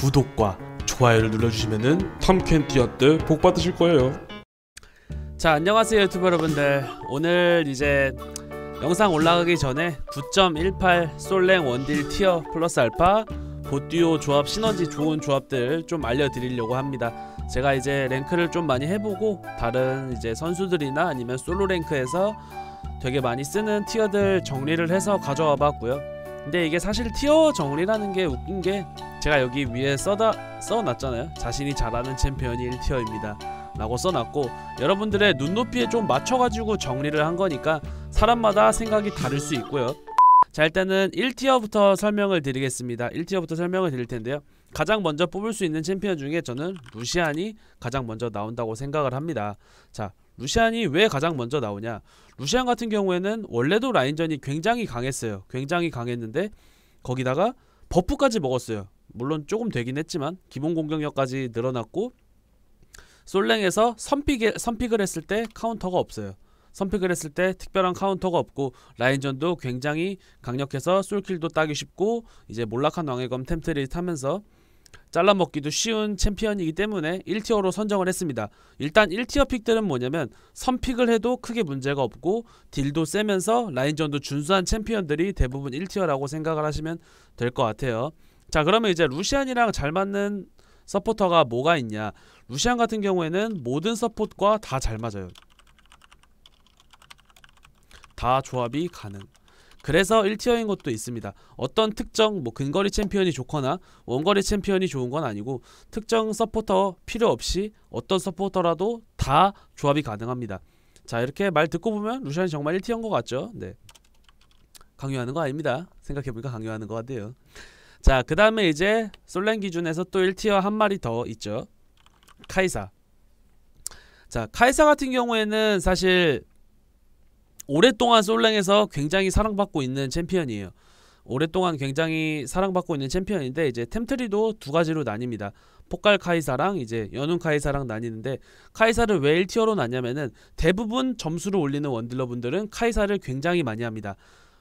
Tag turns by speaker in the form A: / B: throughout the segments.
A: 구독과 좋아요를 눌러주시면은 텀캔티어때 복 받으실 거예요. 자 안녕하세요 유튜브 여러분들 오늘 이제 영상 올라가기 전에 9.18 솔랭 원딜 티어 플러스 알파 보듀오 조합 시너지 좋은 조합들 좀 알려드리려고 합니다 제가 이제 랭크를 좀 많이 해보고 다른 이제 선수들이나 아니면 솔로 랭크에서 되게 많이 쓰는 티어들 정리를 해서 가져와 봤고요 근데 이게 사실 티어 정리라는 게 웃긴 게 제가 여기 위에 써다 써놨잖아요 자신이 잘하는 챔피언이 1티어입니다 라고 써놨고 여러분들의 눈높이에 좀 맞춰가지고 정리를 한 거니까 사람마다 생각이 다를 수 있고요 자 일단은 1티어부터 설명을 드리겠습니다 1티어부터 설명을 드릴 텐데요 가장 먼저 뽑을 수 있는 챔피언 중에 저는 루시안이 가장 먼저 나온다고 생각을 합니다 자 루시안이 왜 가장 먼저 나오냐 루시안 같은 경우에는 원래도 라인전이 굉장히 강했어요 굉장히 강했는데 거기다가 버프까지 먹었어요 물론 조금 되긴 했지만 기본 공격력까지 늘어났고 솔랭에서 선픽에, 선픽을 했을 때 카운터가 없어요 선픽을 했을 때 특별한 카운터가 없고 라인전도 굉장히 강력해서 솔킬도 따기 쉽고 이제 몰락한 왕의 검 템트리 타면서 잘라먹기도 쉬운 챔피언이기 때문에 1티어로 선정을 했습니다. 일단 1티어 픽들은 뭐냐면 선픽을 해도 크게 문제가 없고 딜도 세면서 라인전도 준수한 챔피언들이 대부분 1티어라고 생각을 하시면 될 것 같아요. 자 그러면 이제 루시안이랑 잘 맞는 서포터가 뭐가 있냐 루시안 같은 경우에는 모든 서포트과 다 잘 맞아요. 다 조합이 가능 그래서 1티어인 것도 있습니다. 어떤 특정 뭐 근거리 챔피언이 좋거나 원거리 챔피언이 좋은 건 아니고 특정 서포터 필요 없이 어떤 서포터라도 다 조합이 가능합니다. 자 이렇게 말 듣고 보면 루시안이 정말 1티어인 것 같죠? 네. 강요하는 거 아닙니다. 생각해보니까 강요하는 것 같아요. 자, 그 다음에 이제 솔렌 기준에서 또 1티어 한 마리 더 있죠. 카이사. 자, 카이사 같은 경우에는 사실 오랫동안 솔랭에서 굉장히 사랑받고 있는 챔피언이에요. 오랫동안 굉장히 사랑받고 있는 챔피언인데 이제 템트리도 두 가지로 나뉩니다. 폭갈 카이사랑 이제 연운 카이사랑 나뉘는데 카이사를 왜 1티어로 나냐면은 대부분 점수를 올리는 원딜러분들은 카이사를 굉장히 많이 합니다.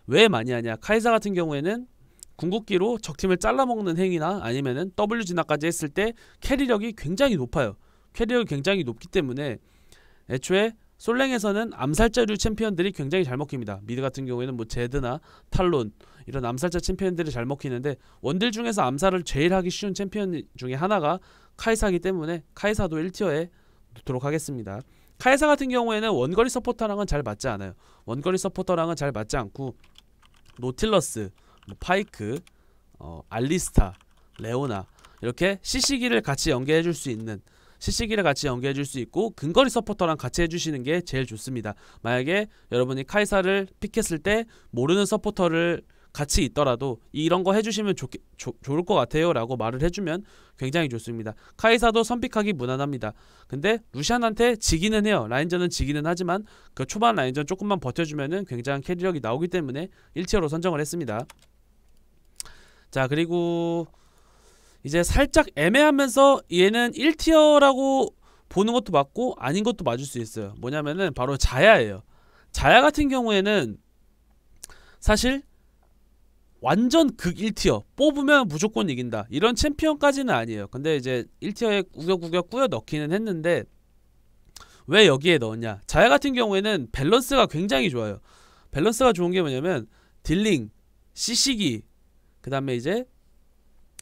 A: 왜 많이 하냐? 카이사 같은 경우에는 궁극기로 적팀을 잘라먹는 행위나 아니면은 W 진화까지 했을 때 캐리력이 굉장히 높아요. 캐리력이 굉장히 높기 때문에 애초에 솔랭에서는 암살자류 챔피언들이 굉장히 잘 먹힙니다. 미드 같은 경우에는 뭐 제드나 탈론 이런 암살자 챔피언들이 잘 먹히는데 원딜 중에서 암살을 제일 하기 쉬운 챔피언 중에 하나가 카이사기 때문에 카이사도 1티어에 놓도록 하겠습니다. 카이사 같은 경우에는 원거리 서포터랑은 잘 맞지 않아요. 원거리 서포터랑은 잘 맞지 않고 노틸러스, 뭐 파이크, 어, 알리스타, 레오나 이렇게 CC기를 같이 연계해줄 수 있는 시시기를 같이 연계해 줄 수 있고 근거리 서포터랑 같이 해주시는 게 제일 좋습니다. 만약에 여러분이 카이사를 픽했을 때 모르는 서포터를 같이 있더라도 이런 거 해주시면 좋, 조, 좋을 것 같아요 라고 말을 해주면 굉장히 좋습니다 카이사도 선픽하기 무난합니다 근데 루시안한테 지기는 해요 라인전은 지기는 하지만 그 초반 라인전 조금만 버텨주면은 굉장한 캐리력이 나오기 때문에 1티어로 선정을 했습니다 자 그리고 이제 살짝 애매하면서 얘는 1티어라고 보는 것도 맞고 아닌 것도 맞을 수 있어요 뭐냐면은 바로 자야예요 자야 같은 경우에는 사실 완전 극 1티어 뽑으면 무조건 이긴다 이런 챔피언까지는 아니에요 근데 이제 1티어에 우겨우격 꾸여 넣기는 했는데 왜 여기에 넣었냐 자야 같은 경우에는 밸런스가 굉장히 좋아요 밸런스가 좋은 게 뭐냐면 딜링, 시시기 그 다음에 이제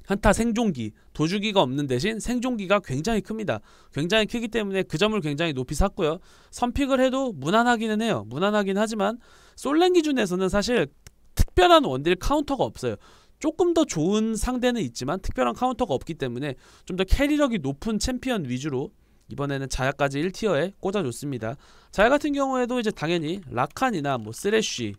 A: 현타 생존기, 도주기가 없는 대신 생존기가 굉장히 큽니다. 굉장히 크기 때문에 그 점을 굉장히 높이 샀고요. 선픽을 해도 무난하기는 해요. 무난하긴 하지만 솔랭 기준에서는 사실 특별한 원딜 카운터가 없어요. 조금 더 좋은 상대는 있지만 특별한 카운터가 없기 때문에 좀 더 캐리력이 높은 챔피언 위주로 이번에는 자야까지 1티어에 꽂아줬습니다. 자야 같은 경우에도 이제 당연히 라칸이나 뭐 쓰레쉬,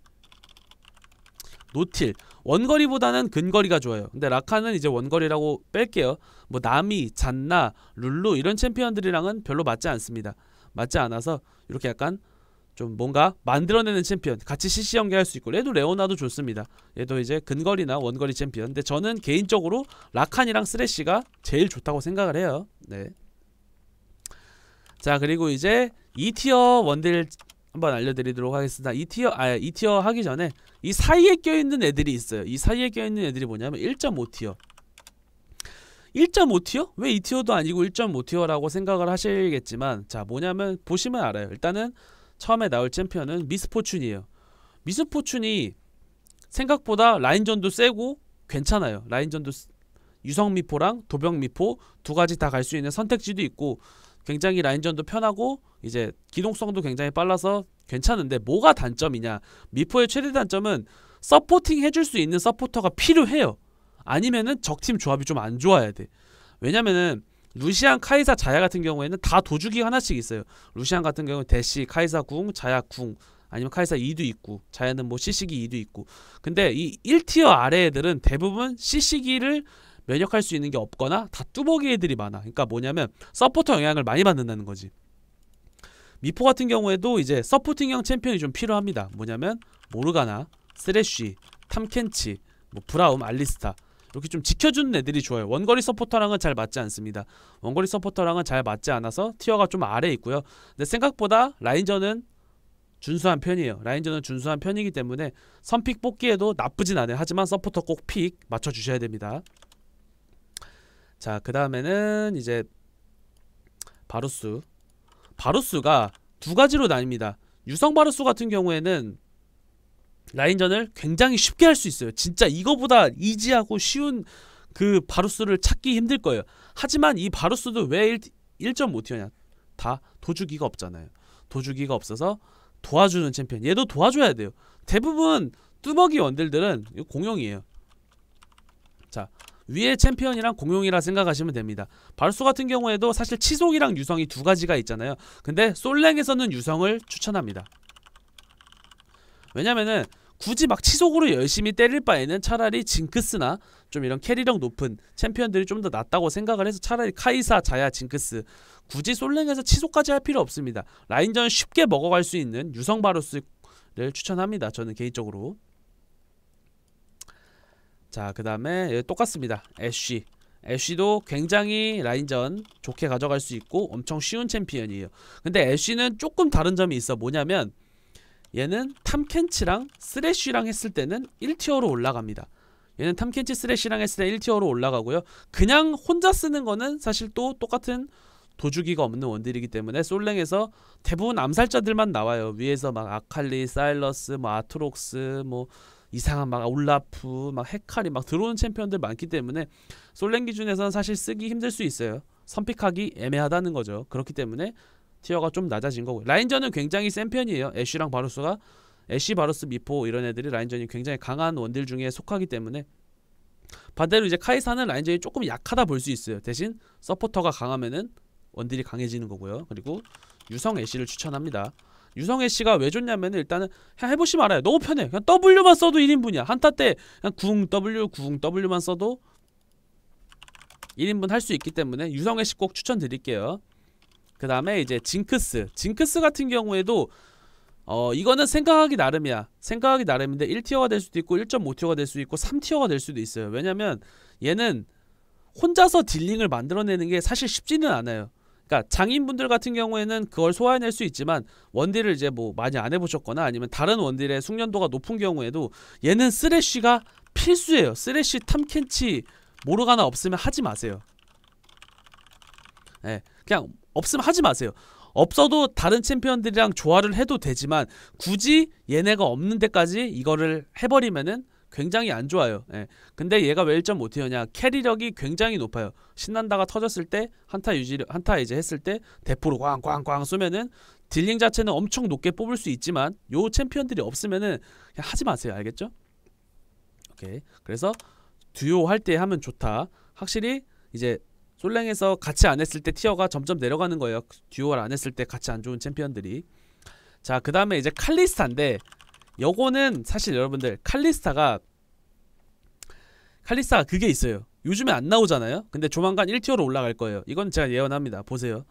A: 노틸 원거리보다는 근거리가 좋아요. 근데 라카는 이제 원거리라고 뺄게요. 뭐 나미, 잔나, 룰루 이런 챔피언들이랑은 별로 맞지 않습니다. 맞지 않아서 이렇게 약간 좀 뭔가 만들어내는 챔피언 같이 CC 연계할 수 있고 얘도 레오나도 좋습니다 얘도 이제 근거리나 원거리 챔피언 근데 저는 개인적으로 라칸이랑 쓰레쉬가 제일 좋다고 생각을 해요 네 자 그리고 이제 2티어 원딜 한번 알려드리도록 하겠습니다 이 티어 아이 티어 하기 전에 이 사이에 껴있는 애들이 있어요 이 사이에 껴있는 애들이 뭐냐면 1.5티어 1.5티어? 왜 2티어도 아니고 1.5티어라고 생각을 하시겠지만 자 뭐냐면 보시면 알아요 일단은 처음에 나올 챔피언은 미스포춘이에요 미스포춘이 생각보다 라인전도 세고 괜찮아요 라인전도 유성미포랑 도병미포 두 가지 다 갈 수 있는 선택지도 있고 굉장히 라인전도 편하고 이제 기동성도 굉장히 빨라서 괜찮은데 뭐가 단점이냐 미포의 최대 단점은 서포팅 해줄 수 있는 서포터가 필요해요 아니면은 적팀 조합이 좀 안 좋아야 돼 왜냐면은 루시안, 카이사, 자야 같은 경우에는 다 도주기 하나씩 있어요 루시안 같은 경우는 대시, 카이사 궁, 자야 궁 아니면 카이사 2도 있고 자야는 뭐 CC기 2도 있고 근데 이 1티어 아래 애들은 대부분 CC기를 면역할 수 있는 게 없거나 다 뚜벅이 애들이 많아. 그러니까 뭐냐면 서포터 영향을 많이 받는다는 거지. 미포 같은 경우에도 이제 서포팅형 챔피언이 좀 필요합니다. 뭐냐면 모르가나, 쓰레쉬, 탐켄치, 뭐 브라움, 알리스타 이렇게 좀 지켜주는 애들이 좋아요. 원거리 서포터랑은 잘 맞지 않습니다. 원거리 서포터랑은 잘 맞지 않아서 티어가 좀아래 있고요. 근데 생각보다 라인전은 준수한 편이에요. 라인전은 준수한 편이기 때문에 선픽 뽑기에도 나쁘진 않아요. 하지만 서포터 꼭 픽 맞춰주셔야 됩니다. 자, 그 다음에는 이제 바루스. 바루스가 두 가지로 나뉩니다. 유성 바루스 같은 경우에는 라인전을 굉장히 쉽게 할 수 있어요. 진짜 이거보다 이지하고 쉬운 그 바루스를 찾기 힘들 거예요. 하지만 이 바루스도 왜 1.5티어냐? 다 도주기가 없잖아요. 도주기가 없어서 도와주는 챔피언. 얘도 도와줘야 돼요. 대부분 뚜벅이 원딜들은 공용이에요. 자, 위에 챔피언이랑 공룡이라 생각하시면 됩니다. 발르소 같은 경우에도 사실 치속이랑 유성이 두 가지가 있잖아요. 근데 솔랭에서는 유성을 추천합니다. 왜냐면은 굳이 막 치속으로 열심히 때릴 바에는 차라리 징크스나 좀 이런 캐리력 높은 챔피언들이 좀 더 낫다고 생각을 해서 차라리 카이사, 자야, 징크스 굳이 솔랭에서 치속까지 할 필요 없습니다. 라인전 쉽게 먹어갈 수 있는 유성 바로스를 추천합니다. 저는 개인적으로 자그 다음에 예, 똑같습니다 애쉬 애쉬도 굉장히 라인전 좋게 가져갈 수 있고 엄청 쉬운 챔피언이에요 근데 애쉬는 조금 다른 점이 있어 뭐냐면 얘는 탐켄치랑 쓰레쉬랑 했을 때는 1티어로 올라갑니다 얘는 탐켄치 쓰레쉬랑 했을 때 1티어로 올라가고요 그냥 혼자 쓰는 거는 사실 또 똑같은 도주기가 없는 원딜이기 때문에 솔랭에서 대부분 암살자들만 나와요 위에서 막 아칼리, 사일러스, 뭐 아트록스 뭐 이상한 막울라프막 헤카리 막 들어오는 챔피언들 많기 때문에 솔랭 기준에서는 사실 쓰기 힘들 수 있어요. 선픽하기 애매하다는 거죠. 그렇기 때문에 티어가 좀 낮아진 거고 라인전은 굉장히 센 편이에요. 애쉬랑 바루스가 애쉬, 바루스, 미포 이런 애들이 라인전이 굉장히 강한 원딜 중에 속하기 때문에 반대로 이제 카이사는 라인전이 조금 약하다 볼 수 있어요. 대신 서포터가 강하면은 원딜이 강해지는 거고요. 그리고 유성 애쉬를 추천합니다. 유성애 씨가 왜 좋냐면 일단은 그냥 해보시면 알아요. 너무 편해. 그냥 W만 써도 1인분이야. 한타 때 그냥 궁 W 궁 W만 써도 1인분 할 수 있기 때문에 유성애 씨 꼭 추천드릴게요. 그 다음에 이제 징크스. 징크스 같은 경우에도 어 이거는 생각하기 나름이야. 생각하기 나름인데 1티어가 될 수도 있고 1.5티어가 될 수도 있고 3티어가 될 수도 있어요. 왜냐면 얘는 혼자서 딜링을 만들어내는 게 사실 쉽지는 않아요. 그러니까 장인분들 같은 경우에는 그걸 소화해낼 수 있지만 원딜을 이제 뭐 많이 안 해보셨거나 아니면 다른 원딜의 숙련도가 높은 경우에도 얘는 쓰레쉬가 필수예요. 쓰레쉬 탐켄치 모르가나 없으면 하지 마세요. 예, 네, 그냥 없으면 하지 마세요. 없어도 다른 챔피언들이랑 조화를 해도 되지만 굳이 얘네가 없는 데까지 이거를 해버리면은 굉장히 안 좋아요. 예. 근데 얘가 왜 1.5티어냐? 캐리력이 굉장히 높아요. 신난다가 터졌을 때 한타 유지 한타 이제 했을 때 대포로 꽝꽝꽝 쏘면은 딜링 자체는 엄청 높게 뽑을 수 있지만 요 챔피언들이 없으면은 그냥 하지 마세요. 알겠죠? 오케이. 그래서 듀오 할 때 하면 좋다. 확실히 이제 솔랭에서 같이 안 했을 때 티어가 점점 내려가는 거예요. 듀오를 안 했을 때 같이 안 좋은 챔피언들이. 자, 그 다음에 이제 칼리스타인데 요거는 사실 여러분들 칼리스타가 칼리스타가 그게 있어요 요즘에 안 나오잖아요 근데 조만간 1티어로 올라갈 거예요 이건 제가 예언합니다 보세요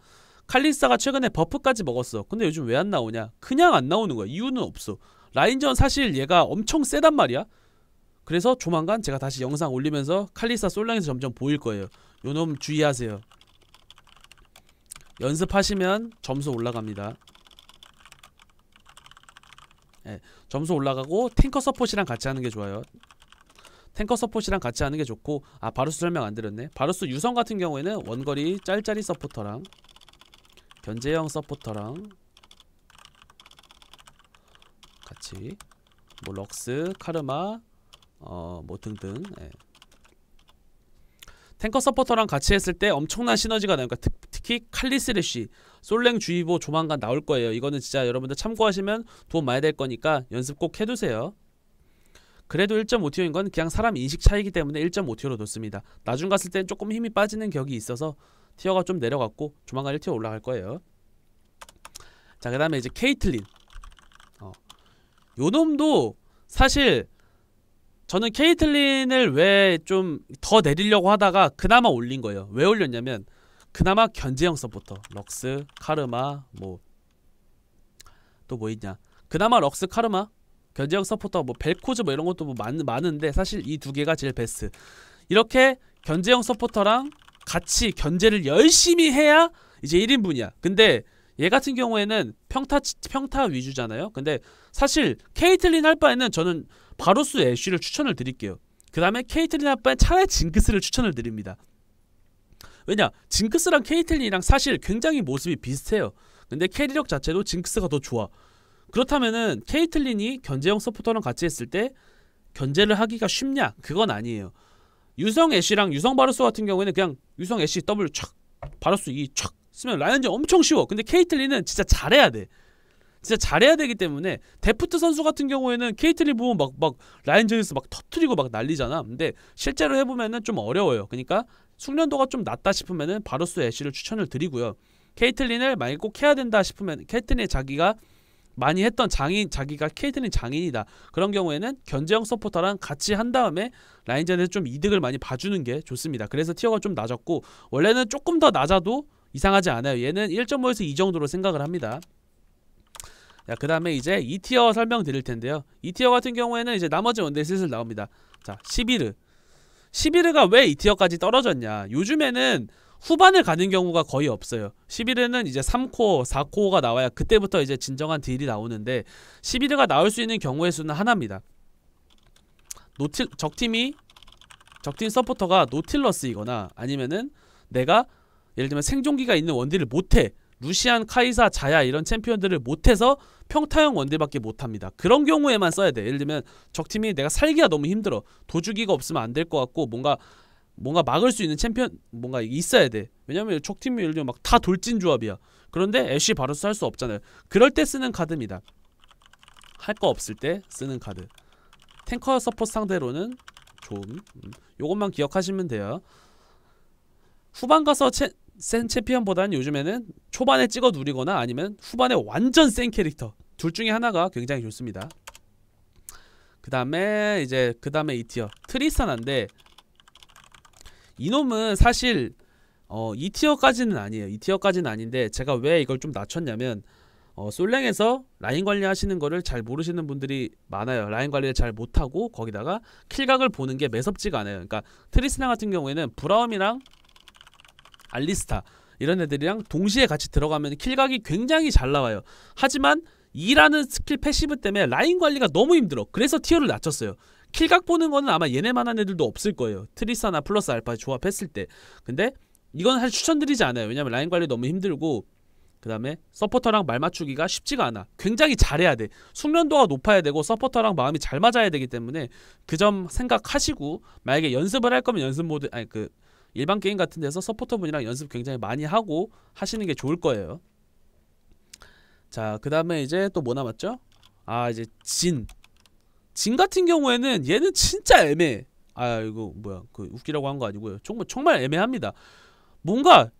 A: 칼리스타가 최근에 버프까지 먹었어 근데 요즘 왜 안 나오냐 그냥 안 나오는 거야 이유는 없어 라인전 사실 얘가 엄청 세단 말이야 그래서 조만간 제가 다시 영상 올리면서 칼리스타 솔랑에서 점점 보일 거예요 요놈 주의하세요 연습하시면 점수 올라갑니다 예, 점수 올라가고 탱커 서폿이랑 같이 하는 게 좋아요 탱커 서폿이랑 같이 하는 게 좋고 아 바루스 설명 안 드렸네 바루스 유성 같은 경우에는 원거리 짤짤이 서포터랑 견제형 서포터랑 같이 뭐 럭스, 카르마 어 뭐 등등 예. 탱커 서포터랑 같이 했을 때 엄청난 시너지가 나니까 그러니까 특, 특히 칼리스레쉬 솔랭 주의보 조만간 나올 거예요. 이거는 진짜 여러분들 참고하시면 도움 많이 될 거니까 연습 꼭 해두세요. 그래도 1.5티어인 건 그냥 사람 인식 차이기 때문에 1.5티어로 놓습니다. 나중 갔을 땐 조금 힘이 빠지는 격이 있어서 티어가 좀 내려갔고 조만간 1티어 올라갈 거예요. 자, 그 다음에 이제 케이틀린. 어. 요 놈도 사실 저는 케이틀린을 왜 좀 더 내리려고 하다가 그나마 올린 거예요. 왜 올렸냐면 그나마 견제형 서포터 럭스, 카르마 뭐또뭐 뭐 있냐 그나마 럭스, 카르마 견제형 서포터 뭐 벨코즈 뭐 이런 것도 뭐 많, 많은데 사실 이 두 개가 제일 베스트 이렇게 견제형 서포터랑 같이 견제를 열심히 해야 이제 1인분이야 근데 얘 같은 경우에는 평타 평타 위주잖아요 근데 사실 케이틀린 할 바에는 저는 바로스 애쉬를 추천을 드릴게요 그 다음에 케이틀린 할 바엔 차라리 징크스를 추천을 드립니다 왜냐 징크스랑 케이틀린이랑 사실 굉장히 모습이 비슷해요. 근데 캐리력 자체도 징크스가 더 좋아. 그렇다면은 케이틀린이 견제형 서포터랑 같이 했을 때 견제를 하기가 쉽냐? 그건 아니에요. 유성 애쉬랑 유성 바르스 같은 경우에는 그냥 유성 애쉬 W 촥 바르스 이촥 e 쓰면 라이언즈 엄청 쉬워. 근데 케이틀린은 진짜 잘해야 돼. 진짜 잘해야 되기 때문에 데프트 선수 같은 경우에는 케이틀린 보면 막 막 라이언즈에서 막 터트리고 막 난리잖아. 근데 실제로 해보면은 좀 어려워요. 그러니까 숙련도가 좀 낮다 싶으면은 바로스 애쉬를 추천을 드리고요. 케이틀린을 만약꼭 해야 된다 싶으면 케이틀린 자기가 많이 했던 장인 자기가 케이틀린 장인이다 그런 경우에는 견제형 서포터랑 같이 한 다음에 라인전에서 좀 이득을 많이 봐주는 게 좋습니다 그래서 티어가 좀 낮았고 원래는 조금 더 낮아도 이상하지 않아요 얘는 1.5에서 2 정도로 생각을 합니다 자그 다음에 이제 2티어 설명드릴 텐데요 2티어 같은 경우에는 이제 나머지 원딜 데 슬슬 나옵니다 자 시비르 11회가 왜 이티어까지 떨어졌냐 요즘에는 후반을 가는 경우가 거의 없어요 11회는 이제 3코 4코가 나와야 그때부터 이제 진정한 딜이 나오는데 11회가 나올 수 있는 경우의 수는 하나입니다 노틸 적팀이 적팀 서포터가 노틸러스이거나 아니면은 내가 예를 들면 생존기가 있는 원딜을 못해 루시안, 카이사, 자야 이런 챔피언들을 못해서 평타형 원딜밖에 못합니다. 그런 경우에만 써야 돼. 예를 들면 적팀이 내가 살기가 너무 힘들어. 도주기가 없으면 안될 것 같고 뭔가 뭔가 막을 수 있는 챔피언 뭔가 있어야 돼. 왜냐면 적팀이 예를 들면 막다 돌진 조합이야. 그런데 애쉬 바로스 할 수 없잖아요. 그럴 때 쓰는 카드입니다. 할 거 없을 때 쓰는 카드. 탱커 서포트 상대로는 좋음. 음. 요것만 기억하시면 돼요. 후반 가서 체, 센 챔피언보다는 요즘에는 초반에 찍어 누리거나 아니면 후반에 완전 센 캐릭터 둘 중에 하나가 굉장히 좋습니다 그 다음에 이제 그 다음에 이티어 트리스탄한데 이놈은 사실 어 2티어까지는 아니에요 2티어까지는 아닌데 제가 왜 이걸 좀 낮췄냐면 어, 솔랭에서 라인 관리하시는 거를 잘 모르시는 분들이 많아요. 라인 관리를 잘 못하고 거기다가 킬각을 보는 게 매섭지가 않아요. 그러니까 트리스나 같은 경우에는 브라움이랑 알리스타 이런 애들이랑 동시에 같이 들어가면 킬각이 굉장히 잘 나와요. 하지만 이라는 스킬 패시브 때문에 라인 관리가 너무 힘들어. 그래서 티어를 낮췄어요. 킬각 보는 거는 아마 얘네만한 애들도 없을 거예요. 트리스타나 플러스 알파 조합했을 때. 근데 이건 사실 추천드리지 않아요. 왜냐면 라인 관리 너무 힘들고 그 다음에 서포터랑 말 맞추기가 쉽지가 않아. 굉장히 잘해야 돼. 숙련도가 높아야 되고 서포터랑 마음이 잘 맞아야 되기 때문에 그 점 생각하시고 만약에 연습을 할 거면 연습 모드 아니 그 일반 게임 같은 데서 서포터분이랑 연습 굉장히 많이 하고 하시는 게 좋을 거예요. 자, 그 다음에 이제 또 뭐 남았죠? 아, 이제 진. 진 같은 경우에는 얘는 진짜 애매해. 아, 이거 뭐야. 그 웃기라고 한 거 아니고요. 정말, 정말 애매합니다. 뭔가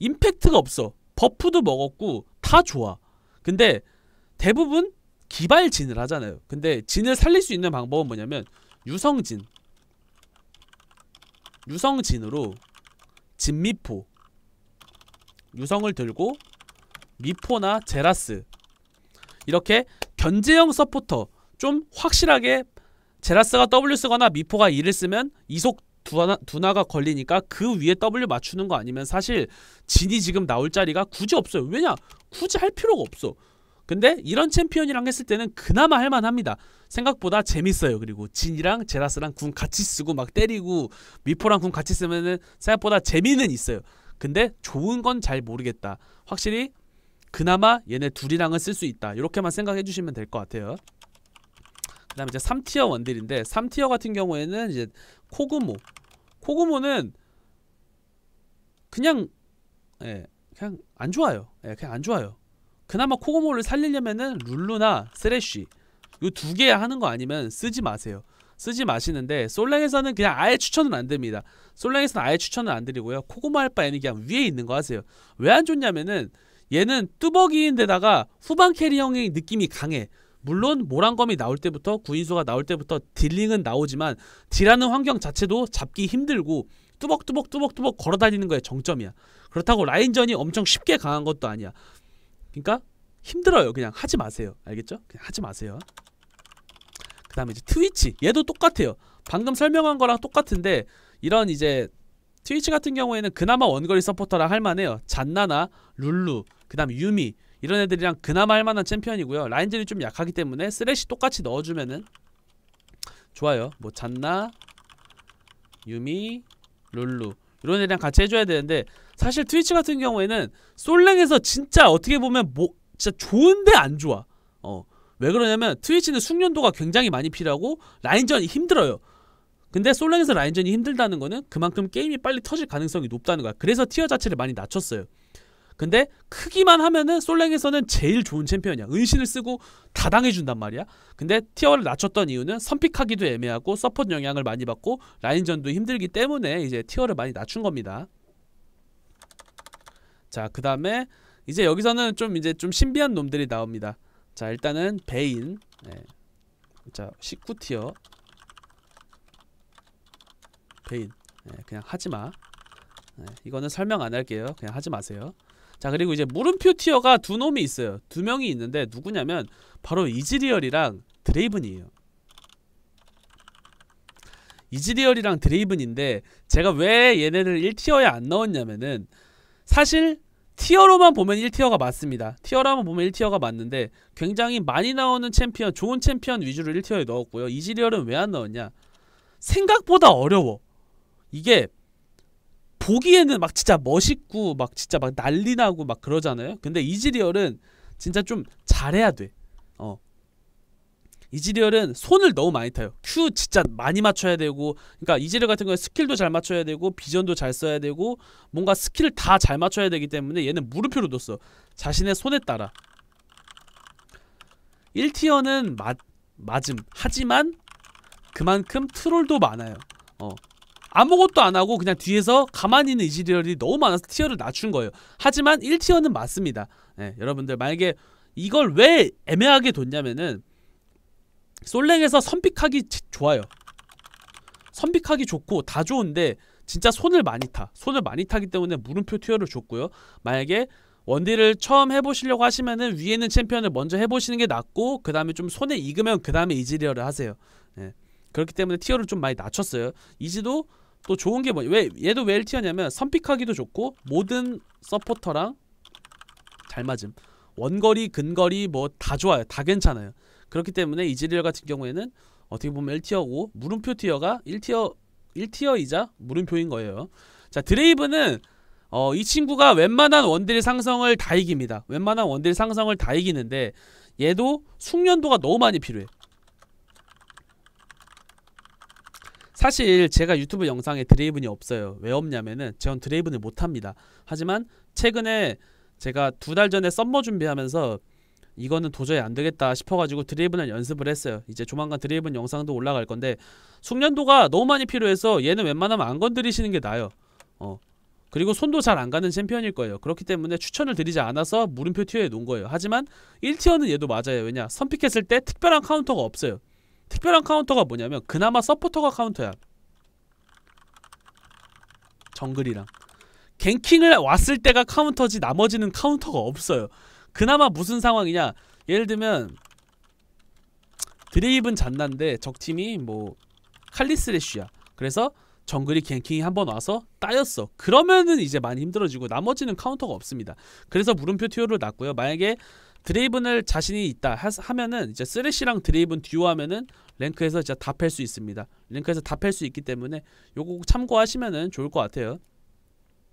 A: 임팩트가 없어. 버프도 먹었고 다 좋아. 근데 대부분 기발진을 하잖아요. 근데 진을 살릴 수 있는 방법은 뭐냐면 유성진. 유성진으로 진미포 유성을 들고 미포나 제라스 이렇게 견제형 서포터 좀 확실하게 제라스가 W 쓰거나 미포가 e 를 쓰면 이속 두나, 두나가 걸리니까 그 위에 W 맞추는 거 아니면 사실 진이 지금 나올 자리가 굳이 없어요 왜냐 굳이 할 필요가 없어 근데 이런 챔피언이랑 했을 때는 그나마 할만합니다. 생각보다 재밌어요. 그리고 진이랑 제라스랑 궁 같이 쓰고 막 때리고 미포랑 궁 같이 쓰면은 생각보다 재미는 있어요. 근데 좋은 건 잘 모르겠다. 확실히 그나마 얘네 둘이랑은 쓸 수 있다. 이렇게만 생각해 주시면 될 것 같아요. 그 다음에 이제 3티어 원딜인데 3티어 같은 경우에는 이제 코그모 코그모는 그냥 예, 그냥 안 좋아요. 예, 그냥 안 좋아요. 그나마 코고모를 살리려면은 룰루나 쓰레쉬 이 두 개 하는 거 아니면 쓰지 마세요 쓰지 마시는데 솔랭에서는 그냥 아예 추천은 안 됩니다 솔랭에서는 아예 추천은 안 드리고요 코고모 할 바에는 그냥 위에 있는 거 하세요 왜 안 좋냐면은 얘는 뚜벅이인데다가 후반 캐리형의 느낌이 강해 물론 모란검이 나올 때부터 구인수가 나올 때부터 딜링은 나오지만 딜하는 환경 자체도 잡기 힘들고 뚜벅뚜벅뚜벅뚜벅 걸어다니는 거에 정점이야 그렇다고 라인전이 엄청 쉽게 강한 것도 아니야 그러니까 힘들어요. 그냥 하지 마세요. 알겠죠? 그냥 하지 마세요. 그 다음에 이제 트위치. 얘도 똑같아요. 방금 설명한 거랑 똑같은데 이런 이제 트위치 같은 경우에는 그나마 원거리 서포터랑 할만해요. 잔나나, 룰루, 그 다음 유미 이런 애들이랑 그나마 할만한 챔피언이고요. 라인전이 좀 약하기 때문에 쓰레쉬 똑같이 넣어주면은 좋아요. 뭐 잔나, 유미, 룰루 이런 애랑 같이 해줘야 되는데 사실 트위치 같은 경우에는 솔랭에서 진짜 어떻게 보면 뭐 진짜 좋은데 안 좋아. 어. 왜 그러냐면 트위치는 숙련도가 굉장히 많이 필요하고 라인전이 힘들어요. 근데 솔랭에서 라인전이 힘들다는 거는 그만큼 게임이 빨리 터질 가능성이 높다는 거야. 그래서 티어 자체를 많이 낮췄어요. 근데 크기만 하면은 솔랭에서는 제일 좋은 챔피언이야. 은신을 쓰고 다 당해준단 말이야. 근데 티어를 낮췄던 이유는 선픽하기도 애매하고 서폿 영향을 많이 받고 라인전도 힘들기 때문에 이제 티어를 많이 낮춘 겁니다. 자, 그 다음에 이제 여기서는 좀 이제 좀 신비한 놈들이 나옵니다. 자, 일단은 베인. 네. 자, 19티어. 베인. 네, 그냥 하지마. 네, 이거는 설명 안 할게요. 그냥 하지 마세요. 자, 그리고 이제 물음표 티어가 두 놈이 있어요. 두 명이 있는데 누구냐면 바로 이즈리얼이랑 드레이븐이에요. 이즈리얼이랑 드레이븐인데 제가 왜 얘네를 1티어에 안 넣었냐면은 사실 티어로만 보면 1티어가 맞습니다. 티어로만 보면 1티어가 맞는데 굉장히 많이 나오는 챔피언, 좋은 챔피언 위주로 1티어에 넣었고요. 이지리얼은 왜 안 넣었냐? 생각보다 어려워. 이게 보기에는 막 진짜 멋있고 막 진짜 막 난리 나고 막 그러잖아요. 근데 이지리얼은 진짜 좀 잘해야 돼. 어. 이지리얼은 손을 너무 많이 타요. 큐 진짜 많이 맞춰야 되고 그러니까 이지리얼 같은 경우에 스킬도 잘 맞춰야 되고 비전도 잘 써야 되고 뭔가 스킬을 다 잘 맞춰야 되기 때문에 얘는 무릎표로 뒀어. 자신의 손에 따라 1티어는 맞, 맞음 하지만 그만큼 트롤도 많아요. 어. 아무것도 안하고 그냥 뒤에서 가만히 있는 이지리얼이 너무 많아서 티어를 낮춘 거예요. 하지만 1티어는 맞습니다. 네, 여러분들 만약에 이걸 왜 애매하게 뒀냐면은 솔랭에서 선픽하기 좋아요 선픽하기 좋고 다 좋은데 진짜 손을 많이 타 손을 많이 타기 때문에 물음표 튀어를 줬고요 만약에 원딜을 처음 해보시려고 하시면은 위에 있는 챔피언을 먼저 해보시는 게 낫고 그 다음에 좀 손에 익으면 그 다음에 이지리어를 하세요 네. 그렇기 때문에 티어를 좀 많이 낮췄어요 이지도 또 좋은 게 뭐냐 왜 얘도 왜 1티어냐면 선픽하기도 좋고 모든 서포터랑 잘 맞음 원거리 근거리 뭐 다 좋아요 다 괜찮아요 그렇기 때문에 이즈리얼 같은 경우에는 어떻게 보면 1티어고 물음표 티어가 1티어 1티어이자 물음표인 거예요. 자, 드레이브는 어, 이 친구가 웬만한 원딜 상성을 다 이깁니다. 웬만한 원딜 상성을 다 이기는데 얘도 숙련도가 너무 많이 필요해. 사실 제가 유튜브 영상에 드레이븐이 없어요. 왜 없냐면은 전 드레이븐을 못합니다. 하지만 최근에 제가 두 달 전에 썸머 준비하면서 이거는 도저히 안 되겠다 싶어가지고 드리븐을 연습을 했어요. 이제 조만간 드리븐 영상도 올라갈 건데 숙련도가 너무 많이 필요해서 얘는 웬만하면 안 건드리시는 게 나아요. 어. 그리고 손도 잘 안 가는 챔피언일 거예요. 그렇기 때문에 추천을 드리지 않아서 물음표 티어에 놓은 거예요. 하지만 1티어는 얘도 맞아요. 왜냐? 선픽했을 때 특별한 카운터가 없어요. 특별한 카운터가 뭐냐면 그나마 서포터가 카운터야. 정글이랑. 갱킹을 왔을 때가 카운터지 나머지는 카운터가 없어요. 그나마 무슨 상황이냐 예를 들면 드레이븐 잔난데 적팀이 뭐 칼리스레쉬야 그래서 정글이 갱킹이 한번 와서 따였어 그러면은 이제 많이 힘들어지고 나머지는 카운터가 없습니다 그래서 물음표 티오를 놨고요 만약에 드레이븐을 자신이 있다 하면은 이제 쓰레쉬랑 드레이븐 듀오하면은 랭크에서 진짜 다팰수 있습니다 랭크에서 다팰수 있기 때문에 요거 참고하시면은 좋을 것 같아요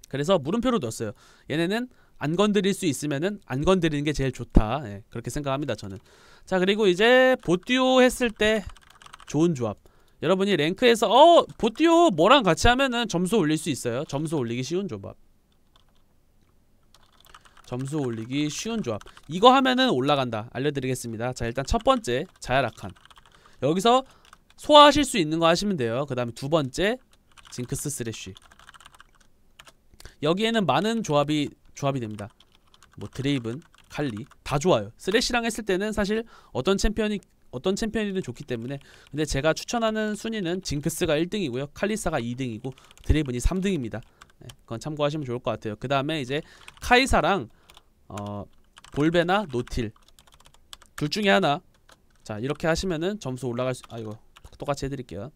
A: 그래서 물음표로 넣었어요 얘네는 안 건드릴 수 있으면은 안 건드리는 게 제일 좋다. 예, 그렇게 생각합니다. 저는. 자 그리고 이제 보듀오 했을 때 좋은 조합. 여러분이 랭크에서 어 보듀오 뭐랑 같이 하면은 점수 올릴 수 있어요. 점수 올리기 쉬운 조합. 점수 올리기 쉬운 조합. 이거 하면은 올라간다. 알려드리겠습니다. 자 일단 첫 번째 자야락한. 여기서 소화하실 수 있는 거 하시면 돼요. 그 다음에 두 번째 징크스 스레쉬. 여기에는 많은 조합이 조합이 됩니다 뭐 드레이븐, 칼리 다 좋아요 쓰레쉬랑 했을 때는 사실 어떤 챔피언이 어떤 챔피언이든 좋기 때문에 근데 제가 추천하는 순위는 징크스가 1등이고요 칼리사가 2등이고 드레이븐이 3등입니다 네, 그건 참고하시면 좋을 것 같아요 그 다음에 이제 카이사랑 어, 볼베나 노틸 둘 중에 하나 자 이렇게 하시면은 점수 올라갈 수 아이고 똑같이 해드릴게요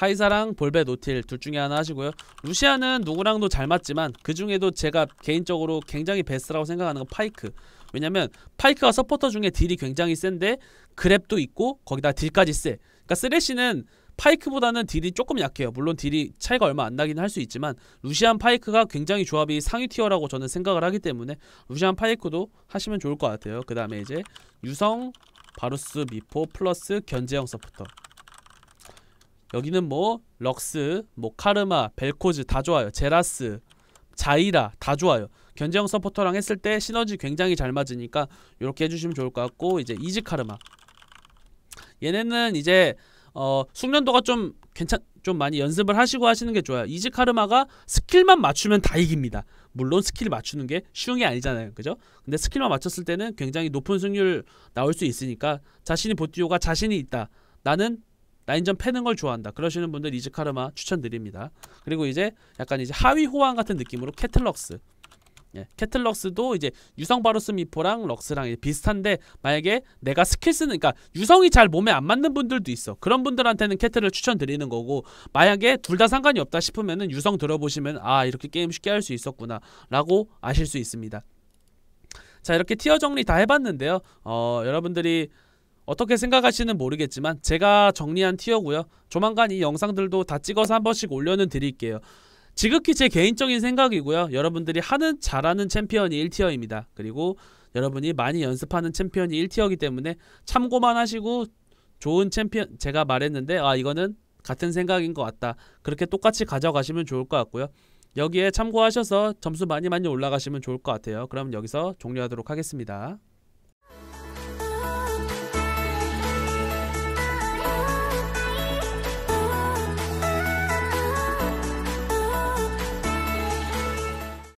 A: 카이사랑 볼베 노틸 둘 중에 하나 하시고요 루시아는 누구랑도 잘 맞지만 그 중에도 제가 개인적으로 굉장히 베스트라고 생각하는 건 파이크 왜냐면 파이크가 서포터 중에 딜이 굉장히 센데 그랩도 있고 거기다 딜까지 세 그러니까 쓰레쉬는 파이크보다는 딜이 조금 약해요 물론 딜이 차이가 얼마 안 나긴 할 수 있지만 루시안 파이크가 굉장히 조합이 상위 티어라고 저는 생각을 하기 때문에 루시안 파이크도 하시면 좋을 것 같아요 그 다음에 이제 유성 바루스 미포 플러스 견제형 서포터 여기는 뭐 럭스, 뭐 카르마, 벨코즈 다 좋아요. 제라스, 자이라 다 좋아요. 견제형 서포터랑 했을 때 시너지 굉장히 잘 맞으니까 이렇게 해주시면 좋을 것 같고 이제 이즈카르마 얘네는 이제 어 숙련도가 좀 괜찮 좀 많이 연습을 하시고 하시는 게 좋아요. 이즈카르마가 스킬만 맞추면 다 이깁니다. 물론 스킬 맞추는 게 쉬운 게 아니잖아요. 그죠? 근데 스킬만 맞췄을 때는 굉장히 높은 승률 나올 수 있으니까 자신이 보티오가 자신이 있다. 나는 라인전 패는 걸 좋아한다. 그러시는 분들 이즈카르마 추천드립니다. 그리고 이제 약간 이제 하위 호환 같은 느낌으로 캐틀럭스. 예, 캐틀럭스도 이제 유성 바루스 미포랑 럭스랑 비슷한데 만약에 내가 스킬 쓰는 그러니까 유성이 잘 몸에 안 맞는 분들도 있어 그런 분들한테는 캐틀을 추천드리는 거고 만약에 둘 다 상관이 없다 싶으면 유성 들어보시면 아 이렇게 게임 쉽게 할 수 있었구나 라고 아실 수 있습니다 자 이렇게 티어 정리 다 해봤는데요 어 여러분들이 어떻게 생각하시는 모르겠지만 제가 정리한 티어고요. 조만간 이 영상들도 다 찍어서 한 번씩 올려는 드릴게요. 지극히 제 개인적인 생각이고요. 여러분들이 하는 잘하는 챔피언이 1티어입니다. 그리고 여러분이 많이 연습하는 챔피언이 1티어이기 때문에 참고만 하시고 좋은 챔피언 제가 말했는데 아 이거는 같은 생각인 것 같다. 그렇게 똑같이 가져가시면 좋을 것 같고요. 여기에 참고하셔서 점수 많이 많이 올라가시면 좋을 것 같아요. 그럼 여기서 종료하도록 하겠습니다.